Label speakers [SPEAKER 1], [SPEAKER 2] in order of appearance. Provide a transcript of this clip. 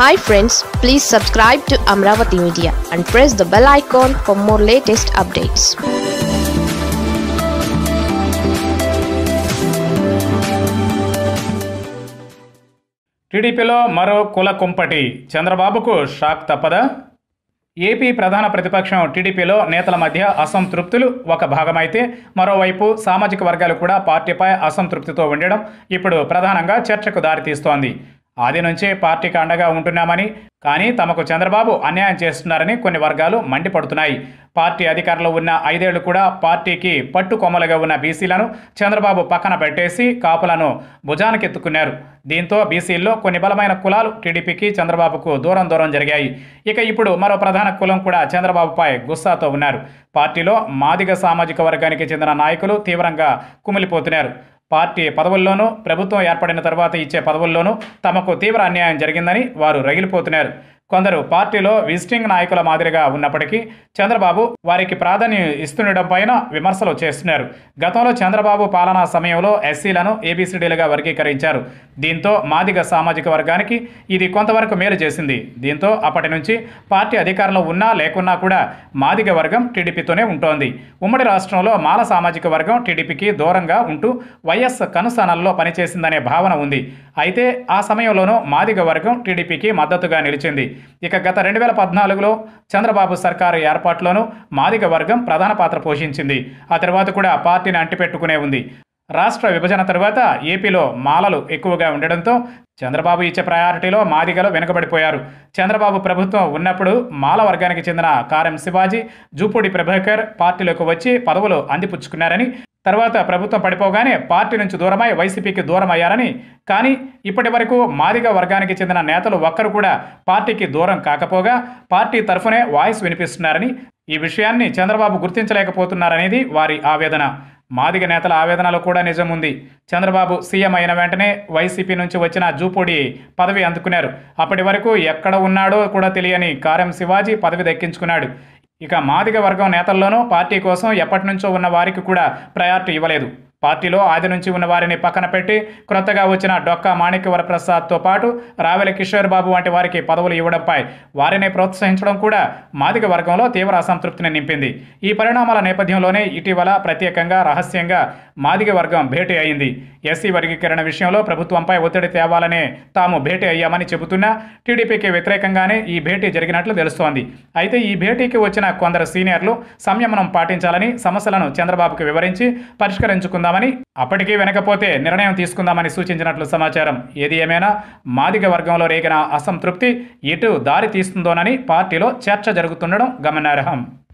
[SPEAKER 1] hi friends please subscribe to Amaravati media and press the bell icon for more latest updates టీడీపీలో మరో కుల కుంపటి చంద్రబాబుకు షాక్ తప్పదా ఏపీ ప్రధాన ప్రతిపక్షం టీడీపీలో నేతల మధ్య అసంతృప్తులు ఒక భాగమైతే మరోవైపు సామాజిక వర్గాలు కూడా పార్టీపై అసంతృప్తితో ఉండడం ఇప్పుడు ప్రధానంగా చర్చకు దారితీస్తోంది ఆది నుంచే పార్టీకి అండగా ఉంటున్నామని కానీ తమకు చంద్రబాబు అన్యాయం చేస్తున్నారని కొన్ని వర్గాలు మండిపడుతున్నాయి పార్టీ అధికారంలో ఉన్న ఐదేళ్లు కూడా పార్టీకి పట్టుకొమ్మలుగా ఉన్న బీసీలను చంద్రబాబు పక్కన పెట్టేసి కాపులను భుజానికెత్తుకున్నారు దీంతో బీసీల్లో కొన్ని బలమైన కులాలు టీడీపీకి చంద్రబాబుకు దూరం దూరం జరిగాయి ఇక ఇప్పుడు మరో ప్రధాన కులం కూడా చంద్రబాబుపై గుస్సాతో ఉన్నారు పార్టీలో మాదిగ సామాజిక వర్గానికి చెందిన నాయకులు తీవ్రంగా కుమిలిపోతున్నారు పార్టీ పదవుల్లోనూ ప్రభుత్వం ఏర్పడిన తర్వాత ఇచ్చే పదవుల్లోనూ తమకు తీవ్ర అన్యాయం జరిగిందని వారు రగిలిపోతున్నారు కొందరు పార్టీలో విజిటింగ్ నాయకుల మాదిరిగా ఉన్నప్పటికీ చంద్రబాబు వారికి ప్రాధాన్యం ఇస్తుండటంపైన పైన విమర్శలు చేస్తున్నారు గతంలో చంద్రబాబు పాలనా సమయంలో ఎస్సీలను ఏబీసీడీలుగా వర్గీకరించారు దీంతో మాదిగ సామాజిక వర్గానికి ఇది కొంతవరకు మేలు చేసింది దీంతో అప్పటి నుంచి పార్టీ అధికారంలో ఉన్నా లేకున్నా కూడా మాదిగ వర్గం టీడీపీతోనే ఉంటోంది ఉమ్మడి రాష్ట్రంలో మాల సామాజిక వర్గం టీడీపీకి దూరంగా ఉంటూ వైఎస్ కనుసనల్లో పనిచేసిందనే భావన ఉంది అయితే ఆ సమయంలోనూ మాదిగ వర్గం టీడీపీకి మద్దతుగా నిలిచింది ఇక గత రెండు వేల పద్నాలుగులో చంద్రబాబు సర్కారు ఏర్పాటులోనూ మాదిక వర్గం ప్రధాన పాత్ర పోషించింది ఆ తర్వాత కూడా పార్టీని అంటిపెట్టుకునే ఉంది రాష్ట్ర విభజన తర్వాత ఏపీలో మాలలు ఎక్కువగా ఉండడంతో చంద్రబాబు ఇచ్చే ప్రయారిటీలో మాదిగలో వెనుకబడిపోయారు చంద్రబాబు ప్రభుత్వం ఉన్నప్పుడు మాల వర్గానికి చెందిన కారం శివాజీ జూపూడి ప్రభాకర్ పార్టీలోకి వచ్చి పదవులు అందిపుచ్చుకున్నారని తర్వాత ప్రభుత్వం పడిపోగానే పార్టీ నుంచి దూరమై వైసీపీకి దూరం అయ్యారని కానీ ఇప్పటి వరకు మాదిగ వర్గానికి చెందిన నేతలు ఒక్కరు కూడా పార్టీకి దూరం కాకపోగా పార్టీ తరఫునే వాయిస్ వినిపిస్తున్నారని ఈ విషయాన్ని చంద్రబాబు గుర్తించలేకపోతున్నారనేది వారి ఆవేదన మాదిగ నేతల ఆవేదనలో కూడా నిజం ఉంది చంద్రబాబు సీఎం అయిన వెంటనే వైసీపీ నుంచి వచ్చిన జూపూడి పదవి అందుకున్నారు అప్పటి వరకు ఎక్కడ ఉన్నాడో కూడా తెలియని కారం శివాజీ పదవి దక్కించుకున్నాడు ఇక మాదిగ వర్గం నేతల్లోనూ పార్టీ కోసం ఎప్పటి నుంచో ఉన్న వారికి కూడా ప్రయారిటీ ఇవ్వలేదు పార్టీలో ఆది నుంచి ఉన్న వారిని పక్కన పెట్టి క్రొత్తగా వచ్చిన డొక్కా వరప్రసాద్తో పాటు రావెల కిషోర్ బాబు వంటి వారికి పదవులు ఇవ్వడంపై వారిని ప్రోత్సహించడం కూడా మాదిక వర్గంలో తీవ్ర అసంతృప్తిని నింపింది ఈ పరిణామాల నేపథ్యంలోనే ఇటీవల ప్రత్యేకంగా రహస్యంగా మాదిక వర్గం భేటీ అయింది ఎస్సీ వర్గీకరణ విషయంలో ప్రభుత్వంపై ఒత్తిడి తేవాలనే తాము భేటీ అయ్యామని చెబుతున్నా టీడీపీకి వ్యతిరేకంగానే ఈ భేటీ జరిగినట్లు తెలుస్తోంది అయితే ఈ భేటీకి వచ్చిన కొందరు సీనియర్లు సంయమనం పాటించాలని సమస్యలను చంద్రబాబుకు వివరించి పరిష్కరించుకుందాం తీసుకుందామని అప్పటికీ వెనకపోతే నిర్ణయం తీసుకుందామని సూచించినట్లు సమాచారం ఏది ఏమైనా మాదిక వర్గంలో రేగిన అసంతృప్తి ఎటు దారి తీస్తుందోనని పార్టీలో చర్చ జరుగుతుండడం గమనార్హం